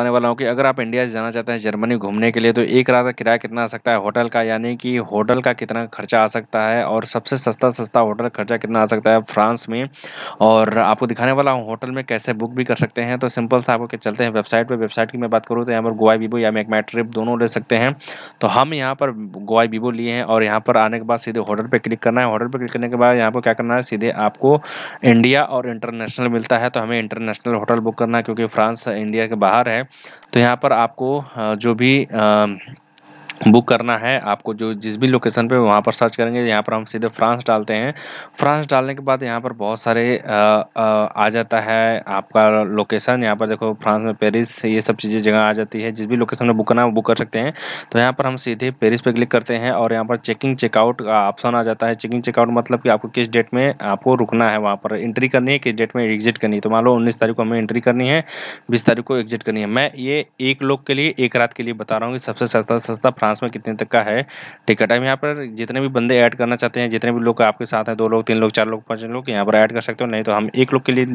बताने वाला हूँ कि अगर आप इंडिया से जाना चाहते हैं जर्मनी घूमने के लिए तो एक रात का किराया कितना आ सकता है होटल का यानी कि होटल का कितना खर्चा आ सकता है और सबसे सस्ता सस्ता होटल खर्चा कितना आ सकता है फ्रांस में और आपको दिखाने वाला हूँ होटल में कैसे बुक भी कर सकते हैं तो सिंपल सा आपको चलते हैं वेबसाइट पर वेबसाइट की मैं बात करूँ तो यहाँ पर गोवा बीबो या मैक माई ट्रिप दोनों ले सकते हैं तो हम यहाँ पर गोवा बीबो लिए हैं और यहाँ पर आने के बाद सीधे होटल पर क्लिक करना है होटल पर क्लिक करने के बाद यहाँ पर क्या करना है सीधे आपको इंडिया और इंटरनेशनल मिलता है तो हमें इंटरनेशनल होटल बुक करना है क्योंकि फ्रांस इंडिया के बाहर है तो यहाँ पर आपको जो भी बुक करना है आपको जो जिस भी लोकेशन पे वहाँ पर सर्च करेंगे यहाँ पर हम सीधे फ्रांस डालते हैं फ्रांस डालने के बाद यहाँ पर बहुत सारे आ, आ, आ जाता है आपका लोकेशन यहाँ पर देखो फ्रांस में पेरिस ये सब चीज़ें जगह आ जाती है जिस भी लोकेशन में बुक करना है वो बुक कर सकते हैं तो यहाँ पर हम सीधे पेरिस पर क्लिक करते हैं और यहाँ पर चेकिंग चेकआउट का ऑप्शन आ जाता है चेकिंग चेकआउट मतलब कि आपको किस डेट में आपको रुकना है वहाँ पर एंट्री करनी है किस डेट में एग्जिट करनी है तो मान लो उन्नीस तारीख को हमें एंट्री करनी है बीस तारीख को एग्जिट करनी है मैं ये एक लोग के लिए एक रात के लिए बता रहा हूँ कि सबसे सस्ता सस्ता फ्रांस चांस में कितने तक का है टिकट अब यहाँ पर जितने भी बंदे ऐड करना चाहते हैं जितने भी लोग आपके साथ हैं दो लोग तीन लोग चार लोग पाँच लोग यहाँ पर ऐड कर सकते हो नहीं तो हम एक लोग के लिए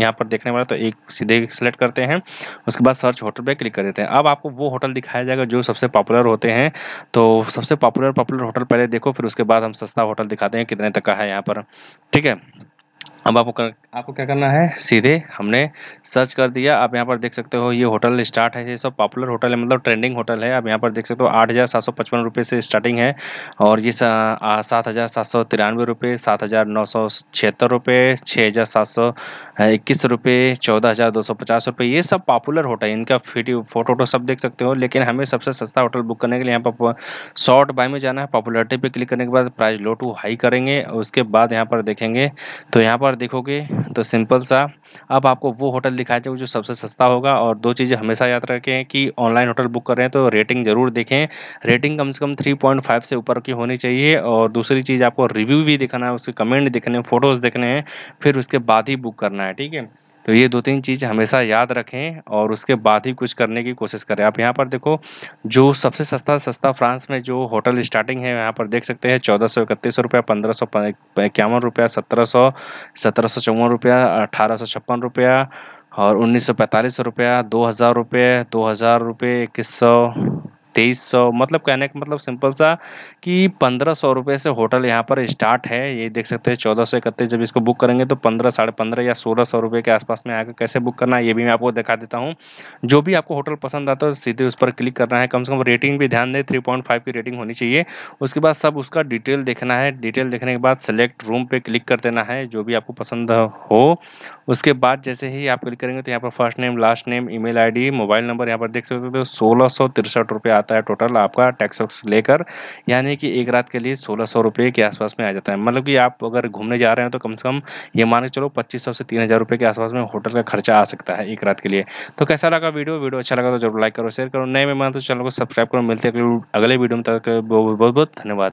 यहाँ पर देखने वाला तो एक सीधे सेलेक्ट करते हैं उसके बाद सर्च होटल पर क्लिक कर देते हैं अब आपको वो होटल दिखाया जाएगा जो सबसे पॉपुलर होते हैं तो सबसे पॉपुलर पॉपुलर होटल पहले देखो फिर उसके बाद हम सस्ता होटल दिखाते हैं कितने तक का है यहाँ पर ठीक है अब आपको कर, आपको क्या करना है सीधे हमने सर्च कर दिया आप यहाँ पर देख सकते हो ये होटल स्टार्ट है ये सब पॉपुलर होटल है मतलब ट्रेंडिंग होटल है आप यहाँ पर देख सकते हो आठ हज़ार सात सौ पचपन रुपये से स्टार्टिंग है और ये सात हज़ार सात सौ तिरानवे रुपये सात हज़ार नौ सौ छिहत्तर रुपये छः हज़ार सात सौ इक्कीस रुपये चौदह हज़ार दो सौ पचास रुपये ये सब पॉपुलर होटल है इनका फोटो वोटो सब देख सकते हो लेकिन हमें सबसे सस्ता होटल बुक करने के लिए यहाँ पर शॉर्ट बाय में जाना है पॉपुलरिटी पर क्लिक करने के बाद प्राइस लो टू हाई करेंगे उसके बाद यहाँ पर देखेंगे तो यहाँ पर पर देखोगे तो सिंपल सा अब आपको वो होटल दिखाया जाएगा जो सबसे सस्ता होगा और दो चीज़ें हमेशा याद रखें कि ऑनलाइन होटल बुक कर रहे हैं तो रेटिंग ज़रूर देखें रेटिंग कम से कम 3.5 से ऊपर की होनी चाहिए और दूसरी चीज़ आपको रिव्यू भी दिखाना है उसके कमेंट दिखने फोटोज़ देखने हैं फिर उसके बाद ही बुक करना है ठीक है तो ये दो तीन चीज़ हमेशा याद रखें और उसके बाद ही कुछ करने की कोशिश करें आप यहाँ पर देखो जो सबसे सस्ता सस्ता फ्रांस में जो होटल स्टार्टिंग है यहाँ पर देख सकते हैं चौदह सौ इकतीस रुपया पंद्रह सौ इक्यावन रुपया सत्रह सौ सत्रह सौ चौवन रुपया अठारह सौ छप्पन रुपया और उन्नीस सौ पैंतालीस रुपया दो हज़ार रुपये दो हज़ार रुपये इक्कीस सौ तेईस सौ मतलब कहने का मतलब सिंपल सा कि पंद्रह सौ रुपये से होटल यहाँ पर स्टार्ट है ये देख सकते हैं चौदह सौ इकतीस जब इसको बुक करेंगे तो पंद्रह साढ़े पंद्रह या सोलह सौ रुपये के आसपास में आकर कैसे बुक करना है ये भी मैं आपको दिखा देता हूँ जो भी आपको होटल पसंद आता है सीधे उस पर क्लिक करना है कम से कम रेटिंग भी ध्यान दें थ्री पॉइंट फाइव की रेटिंग होनी चाहिए उसके बाद सब उसका डिटेल देखना है डिटेल देखने के बाद सेलेक्ट रूम पर क्लिक कर देना है जो भी आपको पसंद हो उसके बाद जैसे ही आप क्लिक करेंगे तो यहाँ पर first name last name email mobile number यहाँ पर देख सकते हो सोलह सौ तिरसठ रुपये आता है टोटल आपका टैक्स वैक्स लेकर यानी कि एक रात के लिए सोलह सौ रुपये के आसपास में आ जाता है मतलब कि आप अगर घूमने जा रहे हैं तो कम से कम ये मान के चलो पच्चीस सौ से तीन हज़ार रुपये के आसपास में होटल का खर्चा आ सकता है एक रात के लिए तो कैसा लगा वीडियो वीडियो अच्छा लगा तो जरूर लाइक करो शेयर करो नए मेहमान तो चैनल को सब्सक्राइब करो मिलते अगले वीडियो में तक बहुत बहुत धन्यवाद